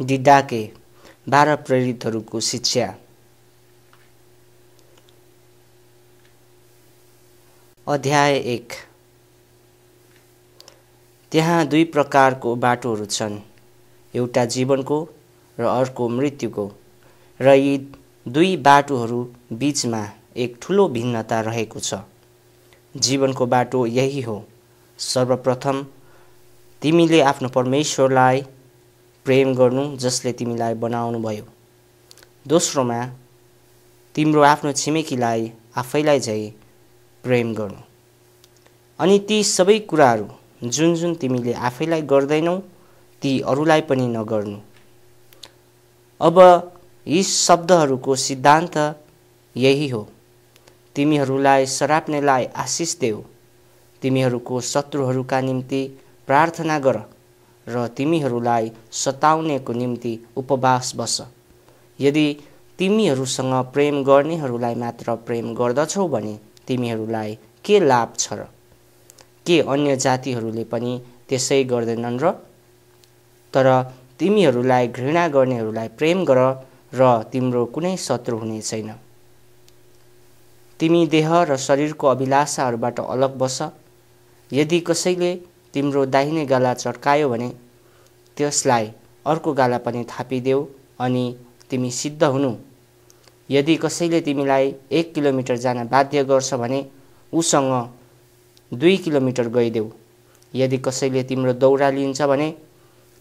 डिडाके बाह्र प्रेरितहरूको शिक्षा अध्याय एक त्यहाँ दुई प्रकारको बाटोहरू छन् एउटा जीवनको र अर्को मृत्युको र यी दुई बाटोहरू बिचमा एक ठुलो भिन्नता रहेको छ जीवनको बाटो यही हो सर्वप्रथम तिमीले आफ्नो परमेश्वरलाई प्रेम गर्नु जसले तिमीलाई बनाउनु भयो दोस्रोमा तिम्रो आफ्नो छिमेकीलाई आफैलाई झै प्रेम गर्नु अनि ती सबै कुराहरू जुन जुन तिमीले आफैलाई गर्दैनौ ती अरूलाई पनि नगर्नु अब यी शब्दहरूको सिद्धान्त यही हो तिमीहरूलाई सराप्नेलाई आशिष देऊ तिमीहरूको शत्रुहरूका निम्ति प्रार्थना गर र तिमीहरूलाई सताउनेको निम्ति उपवास बस यदि तिमीहरूसँग प्रेम गर्नेहरूलाई मात्र प्रेम गर्दछौ भने तिमीहरूलाई के लाभ छ र के अन्य जातिहरूले पनि त्यसै गर्दैनन् र तर तिमीहरूलाई घृणा गर्नेहरूलाई प्रेम गर र तिम्रो कुनै शत्रु हुने छैन तिमी देह र शरीरको अभिलाषाहरूबाट अलग बस यदि कसैले तिम्रो दाहिने गाला चड्कायो भने त्यसलाई अर्को गाला पनि थापिदेऊ अनि तिमी सिद्ध हुनु यदि कसैले तिमीलाई एक किलोमिटर जान बाध्य गर्छ भने उसँग दुई किलोमिटर गइदेऊ यदि कसैले तिम्रो दौरा लिन्छ भने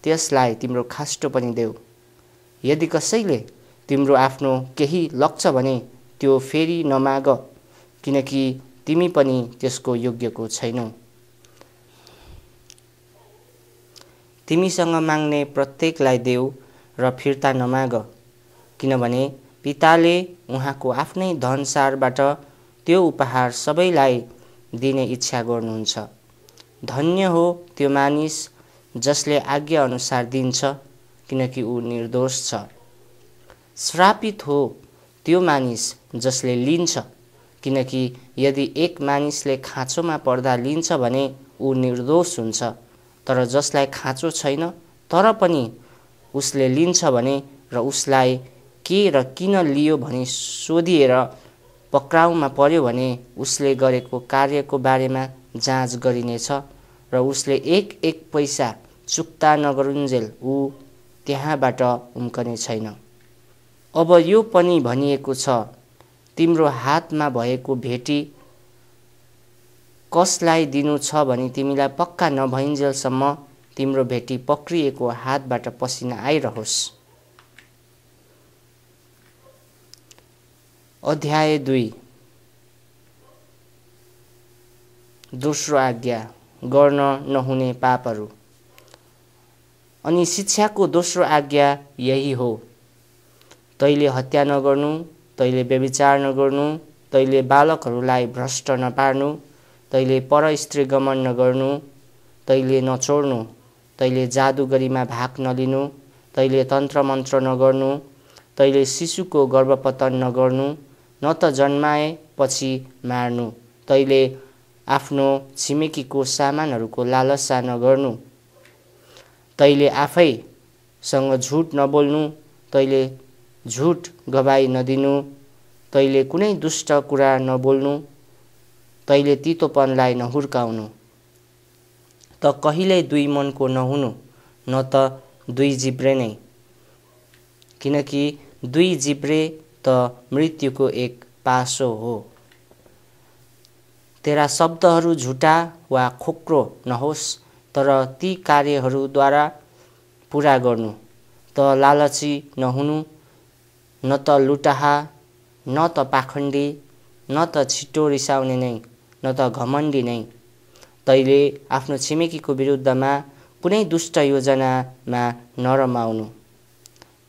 त्यसलाई तिम्रो खास्टो पनि देऊ यदि कसैले तिम्रो आफ्नो केही लक्ष्य भने त्यो फेरि नमाग किनकि तिमी पनि त्यसको योग्यको छैनौ तिमीसँग माग्ने प्रत्येकलाई देऊ र फिर्ता नमाग किनभने पिताले उहाँको आफ्नै धनसारबाट त्यो उपहार सबैलाई दिने इच्छा गर्नुहुन्छ धन्य हो त्यो मानिस जसले आज्ञाअनुसार दिन्छ किनकि ऊ निर्दोष छ श्रापित हो त्यो मानिस जसले लिन्छ किनकि यदि एक मानिसले खाँचोमा पर्दा लिन्छ भने ऊ निर्दोष हुन्छ तर जसलाई खाँचो छैन तर पनि उसले लिन्छ भने र उसलाई के र किन लियो भने सोधिएर पक्राउमा पर्यो भने उसले गरेको कार्यको बारेमा जाँच गरिनेछ र उसले एक एक पैसा चुक्ता नगरुन्जेल ऊ त्यहाँबाट उम्कने छैन अब यो पनि भनिएको छ तिम्रो हातमा भएको भेटी कसलाई दिनु छ भने तिमीलाई पक्का नभइन्जेलसम्म तिम्रो भेटी पक्रिएको हातबाट पसिना आइरहोस् अध्याय दुई दोस्रो आज्ञा गर्न नहुने पापहरू अनि शिक्षाको दोस्रो आज्ञा यही हो तैँले हत्या नगर्नु तैँले व्यविचार नगर्नु तैँले बालकहरूलाई भ्रष्ट नपार्नु तैँले पर स्त्री गमन नगर्नु तैँले नछोड्नु तैँले जादुगरीमा भाग नलिनु तैँले तन्त्रमन्त्र नगर्नु तैँले शिशुको गर्भपतन नगर्नु न त जन्माएपछि मार्नु तैँले आफ्नो छिमेकीको सामानहरूको लालसा नगर्नु तैँले आफैसँग झुट नबोल्नु तैँले झुट गवाई नदिनु तैँले कुनै दुष्ट कुरा नबोल्नु तैले तितोपनलाई नहुर्काउनु त कहिल्यै दुई मनको नहुनु न त दुई जिब्रे नै किनकि दुई जिब्रे त मृत्युको एक पासो हो तेरा शब्दहरू झुटा वा खोक्रो नहोस् तर ती कार्यहरूद्वारा पुरा गर्नु त लालची नहुनु न त लुटाहा न त पाखण्डी न त छिटो रिसाउने नै न त घमण्डी नै तैले आफ्नो छिमेकीको विरुद्धमा कुनै दुष्ट योजनामा नरमाउनु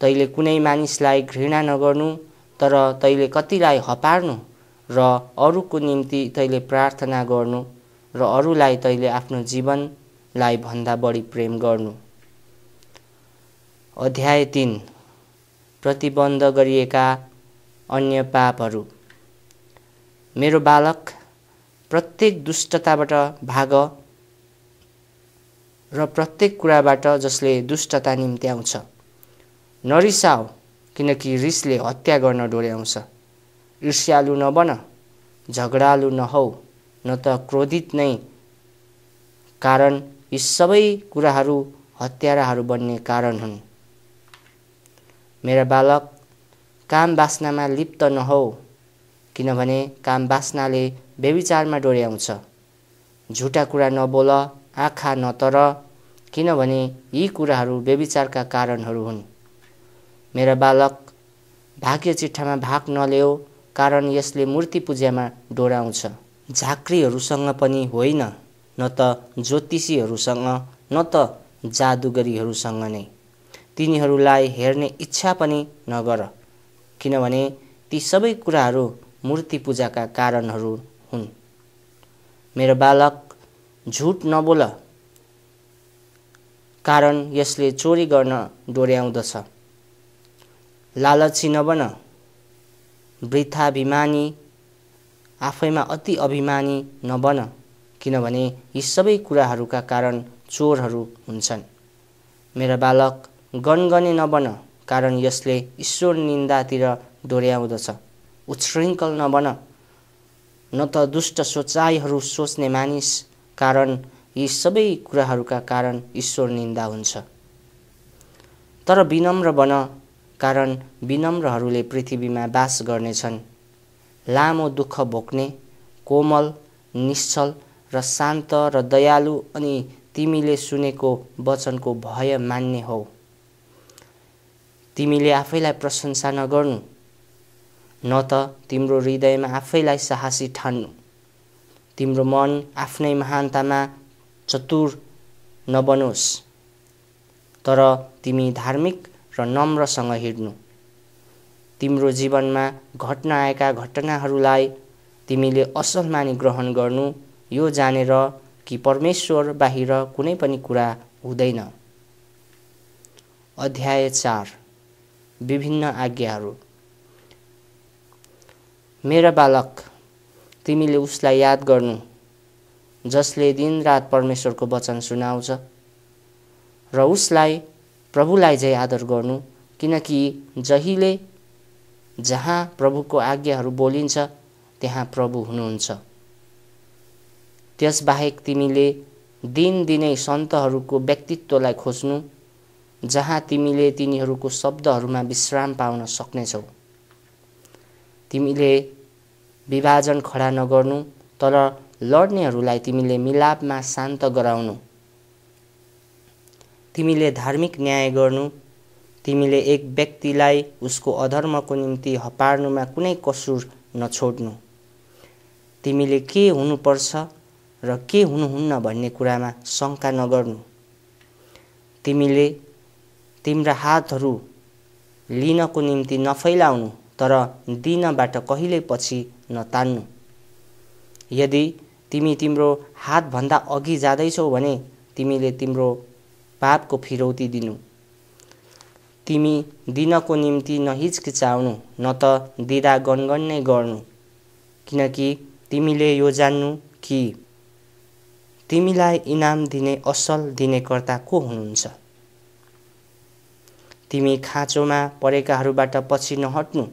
तैले कुनै मानिसलाई घृणा नगर्नु तर तैले कतिलाई हपार्नु र अरूको निम्ति तैले प्रार्थना गर्नु र अरूलाई तैले आफ्नो जीवनलाई भन्दा बढी प्रेम गर्नु अध्याय तिन प्रतिबन्ध गरिएका अन्य पापहरू मेरो बालक प्रत्येक दुष्टताबाट भाग र प्रत्येक कुराबाट जसले दुष्टता निम्ति आउँछ नरिसाओ किनकि रिसले हत्या गर्न डोर्याउँछ ईर्ष्यालु नबन झगडालु नहौ न त क्रोधित नै कारण यी सबै कुराहरू हत्याराहरू बन्ने कारण हुन् मेरा बालक काम बास्नामा लिप्त नहौ किनभने काम बास्नाले बेविचारमा डोर्याउँछ झुटा कुरा नबोल आँखा नतर किनभने यी कुराहरू बेविचारका कारणहरू हुन् मेरा बालक भाग्य चिठामा भाग नल्याओ कारण यसले मूर्ति पूजामा डोराउँछ झाँक्रीहरूसँग पनि होइन न त ज्योतिषीहरूसँग न त जादुगरीहरूसँग नै तिनीहरूलाई हेर्ने इच्छा पनि नगर किनभने ती सबै कुराहरू मूर्ति पूजाका कारणहरू हुन् मेरो बालक झुट नबोल कारण यसले चोरी गर्न डोर्याउँदछ लालची नबन वृथाभिमानी आफैमा अति अभिमानी नबन किनभने यी सबै कुराहरूका कारण चोरहरू हुन्छन् मेरा बालक गनगने नबन कारण यसले ईश्वर निन्दातिर डोर्याउँदछ उच्छृङ्खल नबन न त दुष्ट सोचाइहरू सोच्ने मानिस कारण यी सबै कुराहरूका कारण ईश्वर निन्दा हुन्छ तर विनम्र बन कारण विनम्रहरूले पृथ्वीमा बास गर्नेछन् लामो दुःख भोग्ने कोमल निश्चल र शान्त र दयालु अनि तिमीले सुनेको वचनको भय मान्ने हो तिमीले आफैलाई प्रशंसा नगर्नु न त तिम्रो हृदयमा आफैलाई साहसी ठान्नु तिम्रो मन आफ्नै महानतामा चतुर नबनोस् तर तिमी धार्मिक र नम्रसँग हिँड्नु तिम्रो जीवनमा घट्न आएका घटनाहरूलाई तिमीले असल मानि ग्रहण गर्नु यो जानेर कि परमेश्वर बाहिर कुनै पनि कुरा हुँदैन अध्याय चार विभिन्न आज्ञाहरू मेरा बालक तिमीले उसलाई याद गर्नु जसले दिनरात परमेश्वरको वचन सुनाउँछ र उसलाई प्रभुलाई चाहिँ आदर गर्नु किनकि जहिले जहाँ प्रभुको आज्ञाहरू बोलिन्छ त्यहाँ प्रभु हुनुहुन्छ त्यसबाहेक तिमीले दिनदिनै सन्तहरूको व्यक्तित्वलाई खोज्नु जहाँ तिमीले तिनीहरूको शब्दहरूमा विश्राम पाउन सक्नेछौ तिमीले विभाजन खडा नगर्नु तर लड्नेहरूलाई तिमीले मिलापमा शान्त गराउनु तिमीले धार्मिक न्याय गर्नु तिमीले एक व्यक्तिलाई उसको अधर्मको निम्ति हपार्नुमा कुनै कसुर नछोड्नु तिमीले के हुनुपर्छ र के हुनुहुन्न भन्ने कुरामा शङ्का नगर्नु तिमीले तिम्रा हातहरू लिनको निम्ति नफैलाउनु तर दिनबाट कहिल्यै पछि नतान्नु यदि तिमी तिम्रो हातभन्दा अघि जाँदैछौ भने तिमीले तिम्रो पापको फिरौती दिनु तिमी दिनको निम्ति नहिचकिचाउनु न त दिँदा गनगन नै गर्नु किनकि तिमीले यो जान्नु कि तिमीलाई इनाम दिने असल दिनेकर्ता को हुनुहुन्छ तिमी खाँचोमा परेकाहरूबाट पछि नहट्नु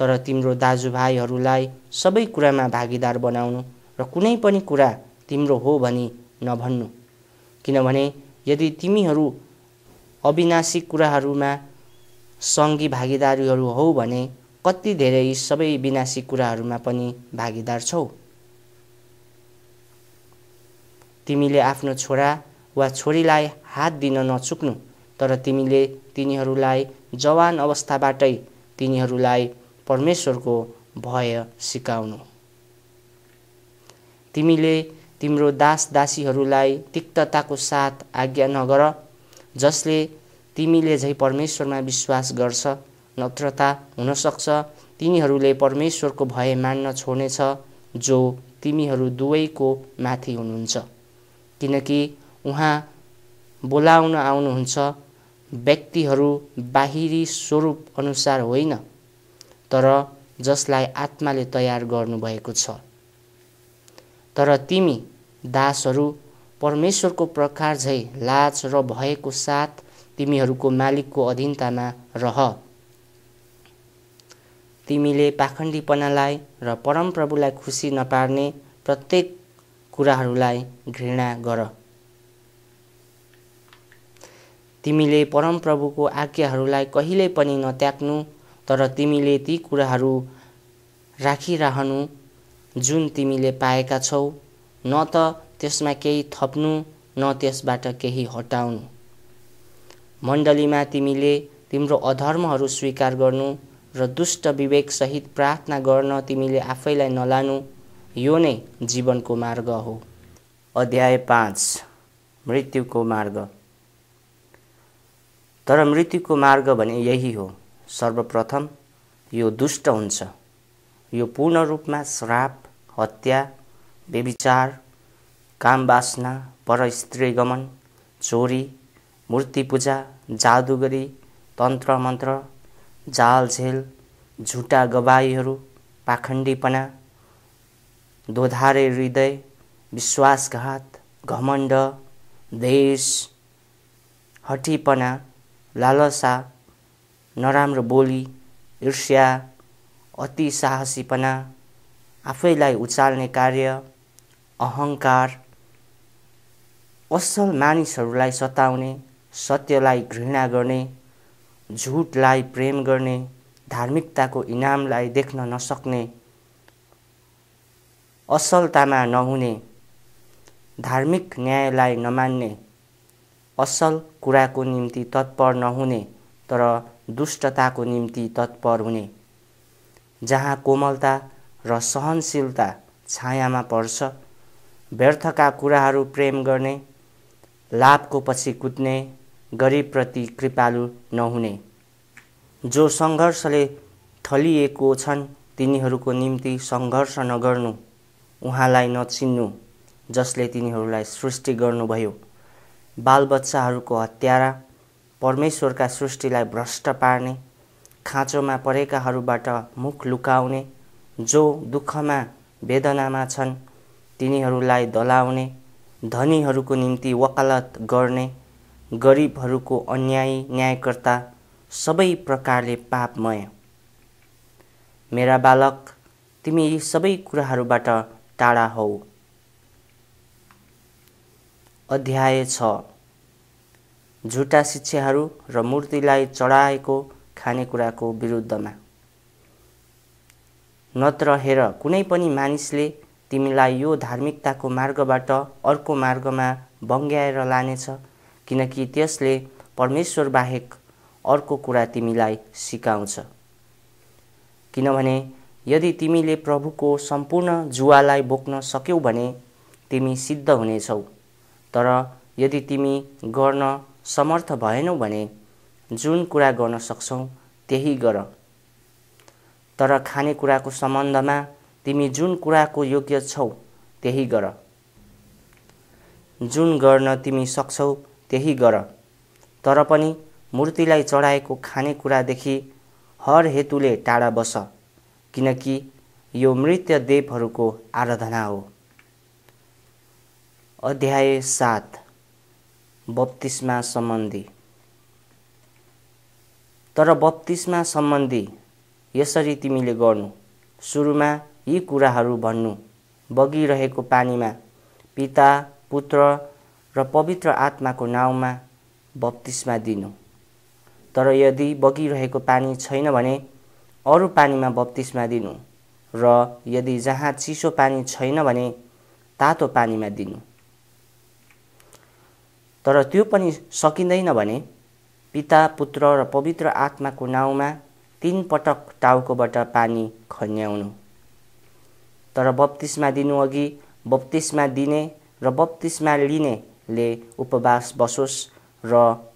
तर तिम्रो दाजुभाइहरूलाई सबै कुरामा भागीदार बनाउनु र कुनै पनि कुरा तिम्रो हो भनी नभन्नु किनभने यदि तिमीहरू अविनाशी कुराहरूमा सङ्घी भागीदारीहरू हौ भने कति धेरै सबै विनाशी कुराहरूमा पनि भागीदार छौ तिमीले आफ्नो छोरा वा छोरीलाई हात दिन नचुक्नु तर तिमीले तिनीहरूलाई जवान अवस्थाबाटै तिनीहरूलाई परमेश्वरको भय सिकाउनु तिमीले तिम्रो दास दासीहरूलाई तिक्तताको साथ आज्ञा नगर जसले तिमीले झै परमेश्वरमा विश्वास गर्छ नत्रता हुनसक्छ तिनीहरूले परमेश्वरको भय मान्न छोड्नेछ जो तिमीहरू दुवैको माथि हुनुहुन्छ किनकि उहाँ बोलाउन आउनुहुन्छ व्यक्तिहरू बाहिरी स्वरूप अनुसार होइन तर जसलाई आत्माले तयार गर्नुभएको छ तर तिमी दासहरू परमेश्वरको प्रकार झै लाज र भएको साथ तिमीहरूको मालिकको अधीनतामा रह तिमीले पाखण्डीपनालाई र परमप्रभुलाई खुसी नपार्ने प्रत्येक कुराहरूलाई घृणा गर तिमीले परमप्रभुको आज्ञाहरूलाई कहिल्यै पनि नत्याग्नु तर तिमीले ती कुराहरू राखिरहनु जुन तिमीले पाएका छौ न त त्यसमा केही थप्नु न त्यसबाट केही हटाउनु मण्डलीमा तिमीले तिम्रो अधर्महरू स्वीकार गर्नु र दुष्ट विवेकसहित प्रार्थना गर्न तिमीले आफैलाई नलानु यो नै जीवनको मार्ग हो अध्याय पाँच मृत्युको मार्ग तर मृत्युको मार्ग भने यही हो सर्वप्रथम यो दुष्ट हुन्छ यो पूर्ण रूपमा श्राप हत्या बेविचार काम बासना पर स्त्रीगमन चोरी मूर्तिपूजा जादुगरी मन्त्र जालझेल झुटा गवाईहरू पाखण्डीपना दोधारे हृदय विश्वासघात घमण्ड देश हटीपना लालसा नराम्रो बोली ईर्ष्या अति साहसीपना आफैलाई उचाल्ने कार्य अहङ्कार असल मानिसहरूलाई सताउने सत्यलाई घृणा गर्ने झुटलाई प्रेम गर्ने धार्मिकताको इनामलाई देख्न नसक्ने असलतामा नहुने धार्मिक न्यायलाई नमान्ने असल कुराको निम्ति तत्पर नहुने तर दुष्टताको निम्ति तत्पर हुने जहाँ कोमलता र सहनशीलता छायामा पर्छ व्यर्थका कुराहरू प्रेम गर्ने लाभको पछि कुद्ने गरिबप्रति कृपालु नहुने जो सङ्घर्षले थलिएको छन् तिनीहरूको निम्ति सङ्घर्ष नगर्नु उहाँलाई नचिन्नु जसले तिनीहरूलाई सृष्टि गर्नुभयो बालबच्चाहरूको हत्यारा परमेश्वरका सृष्टिलाई भ्रष्ट पार्ने खाँचोमा परेकाहरूबाट मुख लुकाउने जो दुःखमा वेदनामा छन् तिनीहरूलाई दलाउने धनीहरूको निम्ति वकालत गर्ने गरिबहरूको अन्यायी न्यायकर्ता सबै प्रकारले पापमय मेरा बालक तिमी यी सबै कुराहरूबाट टाढा हौ अध्याय छ झुटा शिक्षाहरू र मूर्तिलाई चढाएको खानेकुराको विरुद्धमा नत्र हेर कुनै पनि मानिसले तिमीलाई यो धार्मिकताको मार्गबाट अर्को मार्गमा बङ्ग्याएर लानेछ किनकि त्यसले परमेश्वर बाहेक अर्को कुरा तिमीलाई सिकाउँछ किनभने यदि तिमीले प्रभुको सम्पूर्ण जुवालाई बोक्न सक्यौ भने तिमी सिद्ध हुनेछौ तर यदि तिमी गर्न समर्थ भएनौ भने जुन कुरा गर्न सक्छौ त्यही गर तर खानेकुराको सम्बन्धमा तिमी जुन कुराको योग्य छौ त्यही गर जुन गर्न तिमी सक्छौ त्यही गर तर पनि मूर्तिलाई चढाएको खानेकुरादेखि हर हेतुले टाढा बस किनकि यो मृत्य देवहरूको आराधना हो अध्याय सात बत्तिसमा सम्बन्धी तर बत्तिसमा सम्बन्धी यसरी तिमीले गर्नु सुरुमा यी कुराहरू भन्नु बगिरहेको पानीमा पिता पुत्र र पवित्र आत्माको नाउँमा बत्तिसमा दिनु तर यदि बगिरहेको पानी छैन भने अरू पानीमा बत्तिसमा दिनु र यदि जहाँ चिसो पानी छैन भने तातो पानीमा दिनु तर त्यो पनि सकिँदैन भने पिता पुत्र र पवित्र आत्माको नाउँमा तिन पटक टाउकोबाट पानी खन्याउनु तर बत्तिसमा दिनुअघि बत्तिसमा दिने र बत्तिसमा लिनेले उपवास बसोस् र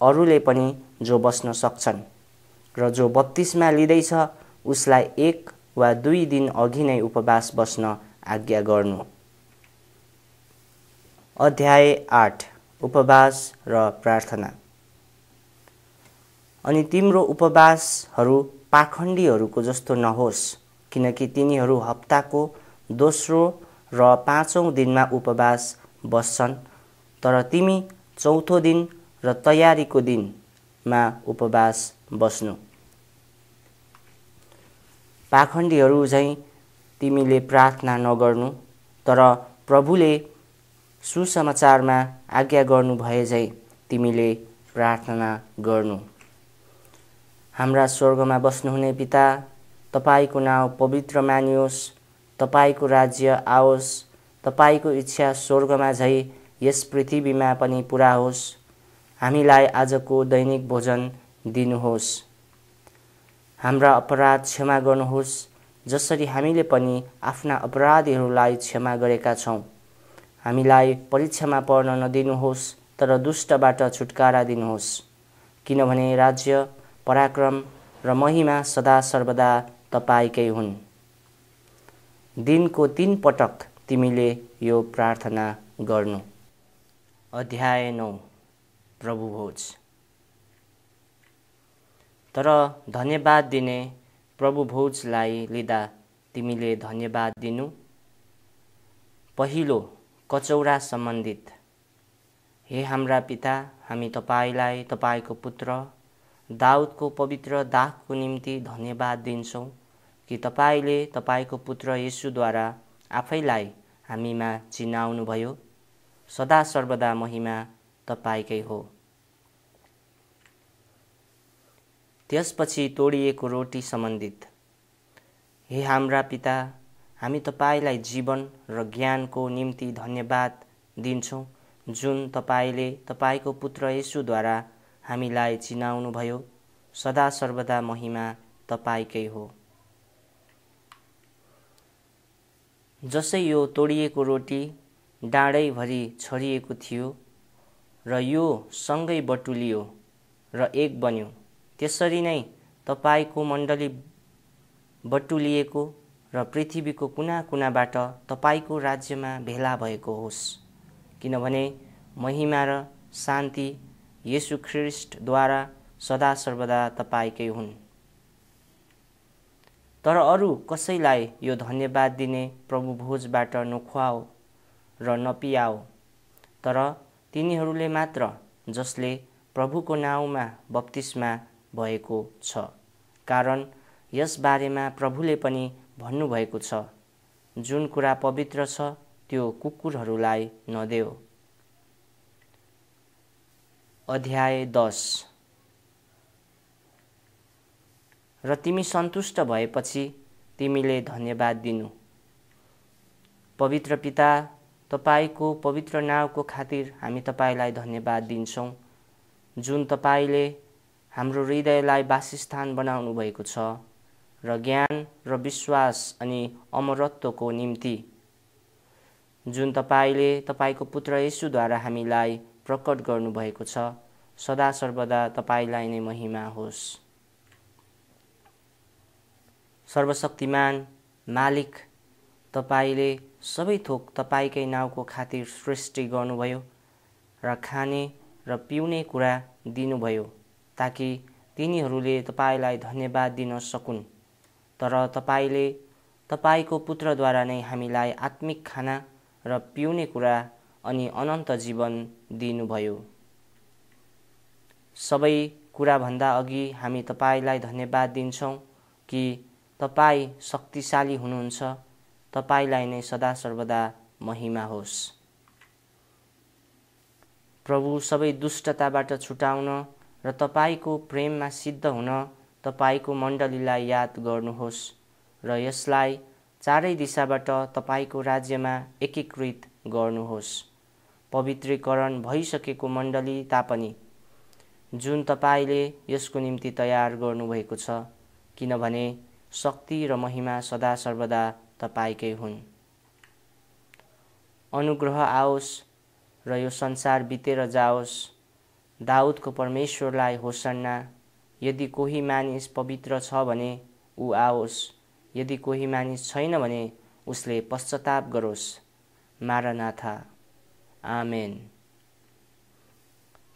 अरूले पनि जो बस्न सक्छन् र जो बत्तिसमा लिँदैछ उसलाई एक वा दुई दिन अघि नै उपवास बस्न आज्ञा गर्नु अध्याय आठ उपवास र प्रार्थना अनि तिम्रो उपवासहरू पाखण्डीहरूको जस्तो नहोस् किनकि तिनीहरू हप्ताको दोस्रो र पाँचौँ दिनमा उपवास बस्छन् तर तिमी चौथो दिन र तयारीको दिनमा उपवास बस्नु पाखण्डीहरू झैँ तिमीले प्रार्थना नगर्नु तर प्रभुले सुसमाचारमा आज्ञा गर्नु भए झै तिमीले प्रार्थना गर्नु हाम्रा स्वर्गमा बस्नुहुने पिता तपाईँको नाउँ पवित्र मानियोस् तपाईँको राज्य आओस् तपाईँको इच्छा स्वर्गमा झै यस पृथ्वीमा पनि पुरा होस् हामीलाई आजको दैनिक भोजन दिनुहोस् हाम्रा अपराध क्षमा गर्नुहोस् जसरी हामीले पनि आफ्ना अपराधीहरूलाई क्षमा गरेका छौँ हामीलाई परीक्षामा पर्न नदिनुहोस् तर दुष्टबाट छुटकारा दिनुहोस् किनभने राज्य पराक्रम र महिमा सदा सर्वदा तपाईँकै हुन् दिनको तिन पटक तिमीले यो प्रार्थना गर्नु अध्याय नौ भोज तर धन्यवाद दिने भोजलाई लिँदा तिमीले धन्यवाद दिनु पहिलो कचौरा सम्बन्धित हे हाम्रा पिता हामी तपाईँलाई तपाईँको पुत्र दाउदको पवित्र दागको निम्ति धन्यवाद दिन्छौँ कि तपाईँले तपाईँको पुत्र यसुद्वारा आफैलाई हामीमा चिनाउनुभयो सदा सर्वदा महिमा तपाईँकै हो त्यसपछि तोडिएको रोटी सम्बन्धित हे हाम्रा पिता हामी तपाईँलाई जीवन र ज्ञानको निम्ति धन्यवाद दिन्छौँ जुन तपाईँले तपाईँको पुत्र यसुद्वारा हामीलाई चिनाउनुभयो सदा सर्वदा महिमा तपाईँकै हो जसै यो तोडिएको रोटी डाँडैभरि छरिएको थियो र यो सँगै बटुलियो र एक बन्यो त्यसरी नै तपाईँको मण्डली बटुलिएको र पृथ्वीको कुना कुनाबाट तपाईँको राज्यमा भेला भएको होस् किनभने महिमा र शान्ति यसु ख्रिस्टद्वारा सदा सर्वदा तपाईँकै हुन् तर अरू कसैलाई यो धन्यवाद दिने प्रभु भोजबाट नखुवाओ र नपियाओ तर तिनीहरूले मात्र जसले प्रभुको नाउँमा बप्तिस्मा भएको छ कारण यस बारेमा प्रभुले पनि भन्नुभएको छ जुन कुरा पवित्र छ त्यो कुकुरहरूलाई नदेऊ अध्याय दस र तिमी सन्तुष्ट भएपछि तिमीले धन्यवाद दिनु पवित्र पिता तपाईँको पवित्र नाउँको खातिर हामी तपाईँलाई धन्यवाद दिन्छौँ जुन तपाईँले हाम्रो हृदयलाई वासस्थान बनाउनु भएको छ र ज्ञान र विश्वास अनि अमरत्वको निम्ति जुन तपाईँले तपाईँको पुत्र येसुद्वारा हामीलाई प्रकट गर्नुभएको छ सदा सर्वदा तपाईँलाई नै महिमा होस् सर्वशक्तिमान मालिक तपाईँले सबै थोक तपाईँकै नाउँको खातिर सृष्टि गर्नुभयो र खाने र पिउने कुरा दिनुभयो ताकि तिनीहरूले तपाईँलाई धन्यवाद दिन सकुन् तर तपाईँले तपाईँको पुत्रद्वारा नै हामीलाई आत्मिक खाना र पिउने कुरा अनि अनन्त जीवन दिनुभयो सबै कुराभन्दा अघि हामी तपाईँलाई धन्यवाद दिन्छौँ कि तपाईँ शक्तिशाली हुनुहुन्छ तपाईँलाई नै सदा सर्वदा महिमा होस् प्रभु सबै दुष्टताबाट छुटाउन र तपाईँको प्रेममा सिद्ध हुन तपाईँको मण्डलीलाई याद गर्नुहोस् र यसलाई चारै दिशाबाट तपाईँको राज्यमा एकीकृत गर्नुहोस् पवित्रीकरण भइसकेको मण्डली तापनि जुन तपाईँले यसको निम्ति तयार गर्नुभएको छ किनभने शक्ति र महिमा सदा सर्वदा तपाईँकै हुन् अनुग्रह आओस् र यो संसार बितेर जाओस् दाउदको परमेश्वरलाई होसन्ना यदि कोही मानिस पवित्र छ भने ऊ आओस् यदि कोही मानिस छैन भने उसले पश्चाताप गरोस् मारनाथा आमेन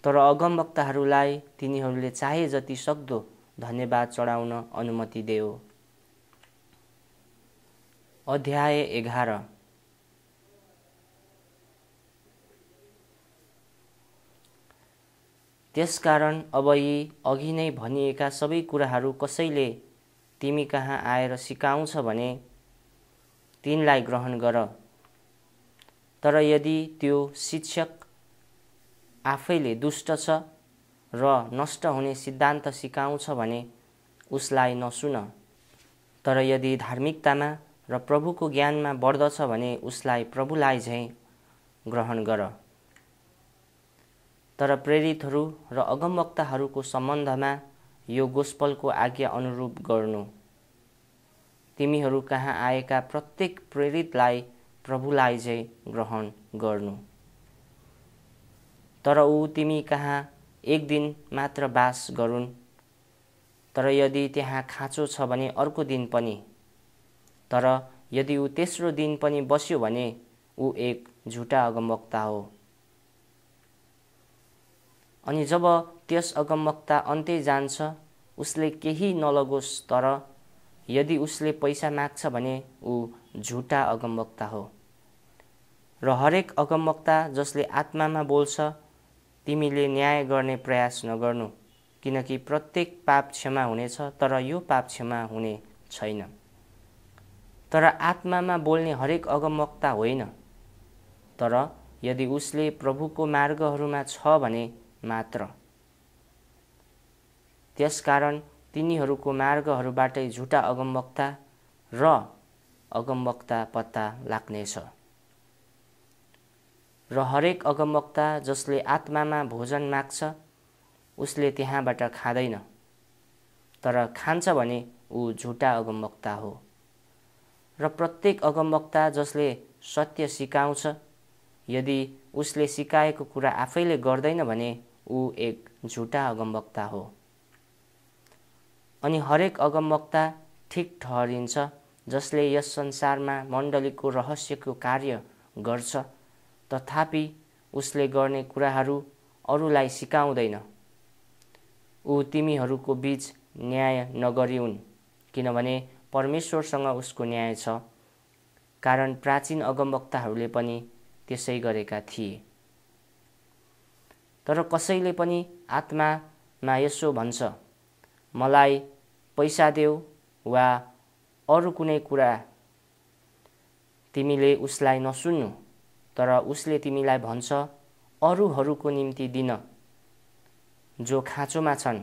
तर अगमवक्ताहरूलाई तिनीहरूले चाहे जति सक्दो धन्यवाद चढाउन अनुमति दियो अध्याय एघार त्यसकारण अब यी अघि नै भनिएका सबै कुराहरू कसैले तिमी कहाँ आएर सिकाउँछ भने तिनलाई ग्रहण गर तर यदि त्यो शिक्षक आफैले दुष्ट छ र नष्ट हुने सिद्धान्त सिकाउँछ भने उसलाई नसुन तर यदि धार्मिकतामा र प्रभुको ज्ञानमा बढ्दछ भने उसलाई प्रभुलाई झैँ ग्रहण गर तर प्रेरितहरू र अगमवक्ताहरूको सम्बन्धमा यो गोस्पलको आज्ञा अनुरूप गर्नु तिमीहरू कहाँ आएका प्रत्येक प्रेरितलाई प्रभुलाई चाहिँ ग्रहण गर्नु तर ऊ तिमी कहाँ एक दिन मात्र बास गरून् तर यदि त्यहाँ खाँचो छ भने अर्को दिन पनि तर यदि ऊ तेस्रो दिन पनि बस्यो भने ऊ एक झुटा अगमवक्ता हो अनि जब त्यस अगमवक्ता अन्त्य जान्छ उसले केही नलगोस् तर यदि उसले पैसा माग्छ भने ऊ झुटा अगमवक्ता हो र हरेक अगमवक्ता जसले आत्मामा बोल्छ तिमीले न्याय गर्ने प्रयास नगर्नु किनकि प्रत्येक पाप क्षमा हुनेछ तर यो पाप क्षमा हुने छैन तर आत्मामा बोल्ने हरेक अगमवक्ता होइन तर यदि उसले प्रभुको मार्गहरूमा छ भने मात्र त्यसकारण तिनीहरूको मार्गहरूबाटै झुटा अगमवक्ता र अगमवक्ता पत्ता लाग्नेछ र हरेक अगमवक्ता जसले आत्मामा भोजन माग्छ उसले त्यहाँबाट खाँदैन तर खान्छ भने ऊ झुटा अगमवक्ता हो र प्रत्येक अगमवक्ता जसले सत्य सिकाउँछ यदि उसले सिकाएको कुरा आफैले गर्दैन भने ऊ एक झुटा अगमवक्ता हो अनि हरेक अगमवक्ता ठिक ठहरिन्छ जसले यस संसारमा मण्डलीको रहस्यको कार्य गर्छ तथापि उसले गर्ने कुराहरू अरूलाई सिकाउँदैन ऊ तिमीहरूको बिच न्याय नगरिउन् किनभने परमेश्वरसँग उसको न्याय छ कारण प्राचीन अगमवक्ताहरूले पनि त्यसै गरेका थिए तर कसैले पनि आत्मामा यसो भन्छ मलाई पैसा देऊ वा अरू कुनै कुरा तिमीले उसलाई नसुन्नु तर उसले तिमीलाई भन्छ अरूहरूको निम्ति दिन जो खाँचोमा छन्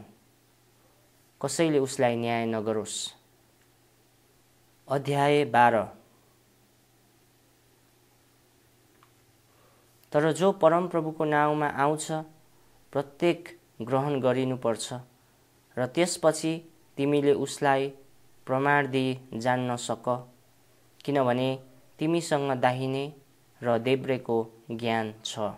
कसैले उसलाई न्याय नगरोस् अध्याय बाह्र तर जो परमप्रभुको नाउँमा आउँछ प्रत्येक ग्रहण गरिनुपर्छ र त्यसपछि तिमीले उसलाई प्रमाण दिई जान्न सक किनभने तिमीसँग दाहिने र देब्रेको ज्ञान छ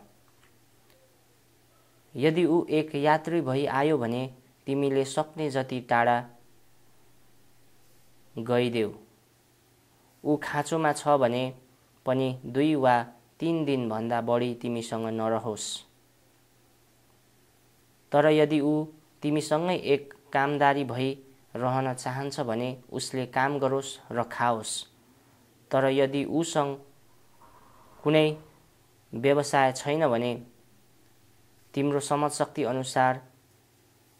यदि ऊ एक यात्री भई आयो भने तिमीले सक्ने जति टाढा गइदेऊ ऊ खाँचोमा छ भने पनि दुई वा तिन दिनभन्दा बढी तिमीसँग नरहोस् तर यदि ऊ तिमीसँगै एक कामदारी भई रहन चाहन्छ भने उसले काम गरोस् र खाओस् तर यदि ऊसँग कुनै व्यवसाय छैन भने तिम्रो समझशक्ति अनुसार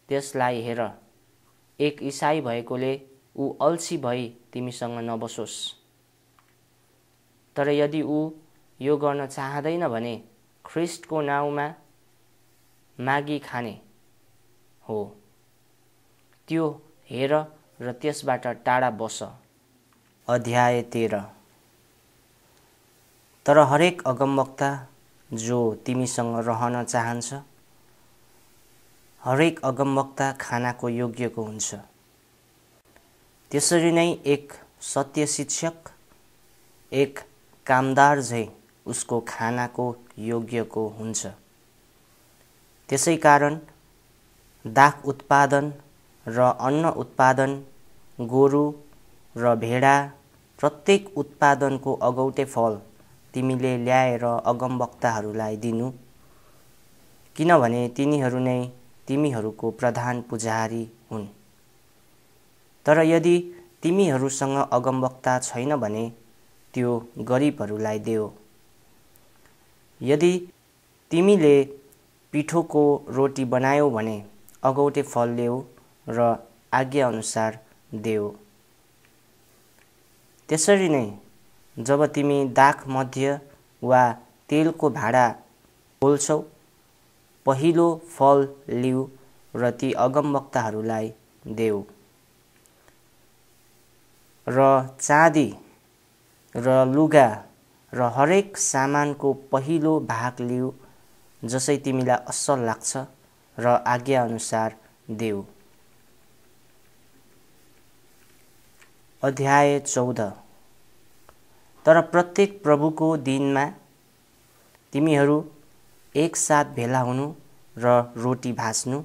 त्यसलाई हेर एक इसाई भएकोले ऊ अल्छी भई तिमीसँग नबसोस् तर यदि ऊ यो गर्न चाहँदैन भने ख्रिस्टको नाउँमा मागी खाने हो त्यो हेर र त्यसबाट टाढा बस अध्याय तेह्र तर हरेक अगमवक्ता जो तिमीसँग रहन चाहन्छ हरेक अगमवक्ता खानाको योग्यको हुन्छ त्यसरी नै एक सत्य शिक्षक एक कामदार झै उसको खानाको योग्यको हुन्छ त्यसै कारण दाख उत्पादन र अन्न उत्पादन गोरु र भेडा प्रत्येक उत्पादनको अगौटे फल तिमीले ल्याएर अगमवक्ताहरूलाई दिनु किनभने तिनीहरू नै तिमीहरूको प्रधान पुजारी हुन् तर यदि तिमीहरूसँग अगमवक्ता छैन भने त्यो गरिबहरूलाई देऊ यदि तिमीले पिठोको रोटी बनायौ भने अगौटे फल ल्याऊ र आज्ञाअनुसार देऊ त्यसरी नै जब तिमी दाख मध्य वा तेलको भाँडा खोल्छौ पहिलो फल लिऊ र ती अगमवक्ताहरूलाई देऊ र चाँदी र लुगा र हरेक सामानको पहिलो भाग लिऊ जसै तिमीलाई असल लाग्छ र आज्ञाअनुसार देऊ अध्याय चौध तर प्रत्येक प्रभुको दिनमा तिमीहरू एकसाथ भेला हुनु र रोटी भाँच्नु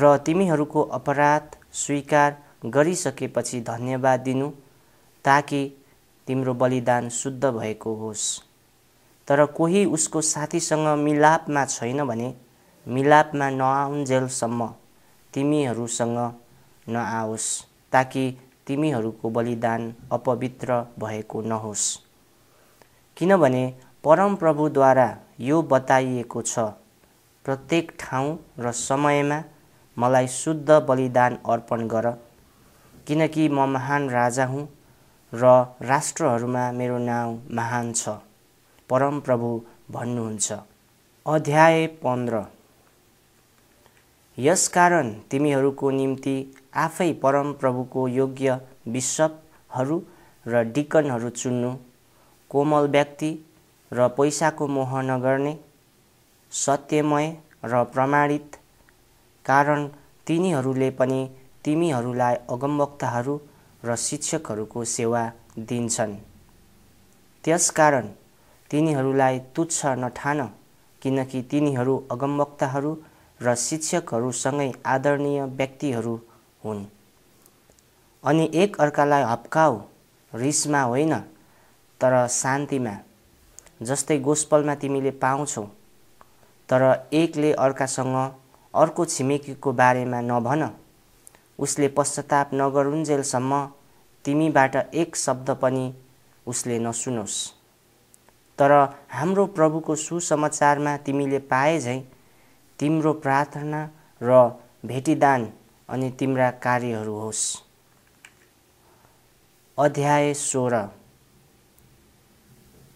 र तिमीहरूको अपराध स्वीकार गरिसकेपछि धन्यवाद दिनु ताकि तिम्रो बलिदान शुद्ध भएको होस् तर कोही उसको साथीसँग मिलापमा छैन भने मिलापमा नआउन्जेलसम्म तिमीहरूसँग नआओस् ताकि तिमीहरूको बलिदान अपवित्र भएको नहोस् किनभने परमप्रभुद्वारा यो बताइएको छ प्रत्येक ठाउँ र समयमा मलाई शुद्ध बलिदान अर्पण गर किनकि म महान राजा हुँ र रा राष्ट्रहरूमा मेरो नाउँ महान छ परमप्रभु भन्नुहुन्छ अध्याय पन्ध्र यस कारण तिमीहरूको निम्ति आफै परमप्रभुको योग्य विश्वहरू र डिकनहरू चुन्नु कोमल व्यक्ति र पैसाको मोह नगर्ने सत्यमय र प्रमाणित कारण तिनीहरूले पनि तिमीहरूलाई अगमवक्ताहरू र शिक्षकहरूको सेवा दिन्छन् त्यसकारण तिनीहरूलाई तुच्छ नठान किनकि तिनीहरू अगमवक्ताहरू र शिक्षकहरूसँगै आदरणीय व्यक्तिहरू हुन् अनि एक अर्कालाई हप्काऊ रिसमा होइन तर शान्तिमा जस्तै गोस्पलमा तिमीले पाउँछौ तर एकले अर्कासँग अर्को छिमेकीको बारेमा नभन उसले पश्चाताप नगरुन्जेलसम्म तिमीबाट एक शब्द पनि उसले नसुनोस् तर हाम्रो प्रभुको सुसमाचारमा तिमीले पाए झैँ तिम्रो प्रार्थना र भेटिदान अनि तिम्रा कार्यहरू होस् अध्याय सोह्र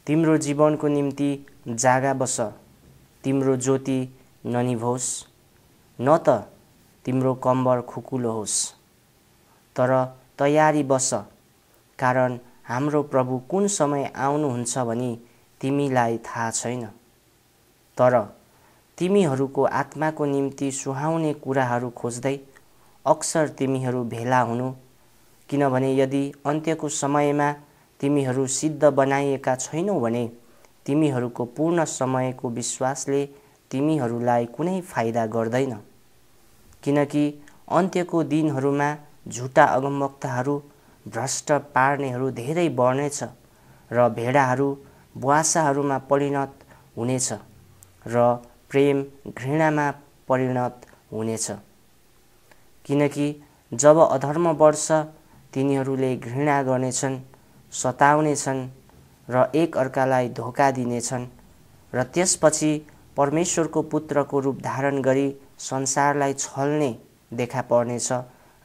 तिम्रो जीवनको निम्ति जागा बस तिम्रो ज्योति ननिभोस् न त तिम्रो कम्बर खुकुलो होस् तर तयारी बस कारण हाम्रो प्रभु कुन समय आउनुहुन्छ भने तिमीलाई थाहा छैन तर तिमीहरूको आत्माको निम्ति सुहाउने कुराहरू खोज्दै अक्सर तिमीहरू भेला हुनु किनभने यदि अन्त्यको समयमा तिमीहरू सिद्ध बनाइएका छैनौ भने तिमीहरूको पूर्ण समयको विश्वासले तिमीहरूलाई कुनै फाइदा गर्दैन किनकि अन्त्यको दिनहरूमा झुटा अगमवक्ताहरू भ्रष्ट पार्नेहरू धेरै बढ्नेछ र भेडाहरू बुवासाहरूमा परिणत हुनेछ र प्रेम घृणामा परिणत हुनेछ किनकि जब अधर्म बढ्छ तिनीहरूले घृणा गर्नेछन् सताउनेछन् र एक अर्कालाई धोका दिनेछन् र त्यसपछि परमेश्वरको पुत्रको रूप धारण गरी संसारलाई छल्ने देखा पर्नेछ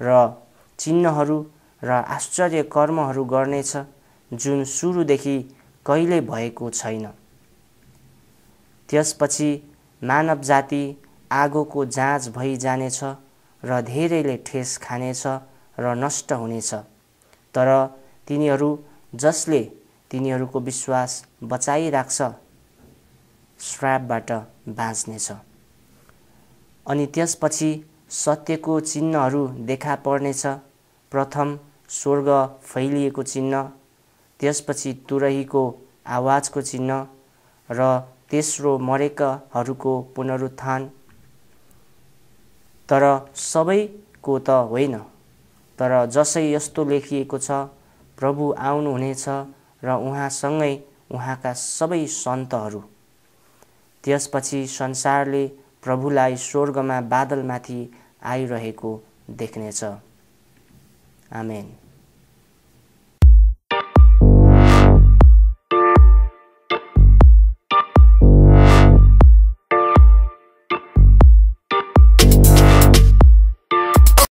र चिन्हहरू र आश्चर्य कर्महरू गर्नेछ जुन सुरुदेखि कहिले भएको छैन त्यसपछि मानव जाति आगोको जाँच जानेछ र धेरैले ठेस खानेछ र नष्ट हुनेछ तर तिनीहरू जसले तिनीहरूको विश्वास बचाइराख्छ श्रापबाट बाँच्नेछ अनि त्यसपछि सत्यको चिन्हहरू देखा पर्नेछ प्रथम स्वर्ग फैलिएको चिन्ह त्यसपछि तुरहीको आवाजको चिन्ह र तेस्रो मरेकाहरूको पुनरुत्थान तर सबैको त होइन तर जसै यस्तो लेखिएको छ प्रभु आउनुहुनेछ र उहाँसँगै उहाँका सबै सन्तहरू त्यसपछि संसारले प्रभुलाई स्वर्गमा बादलमाथि आइरहेको देख्नेछ आमेन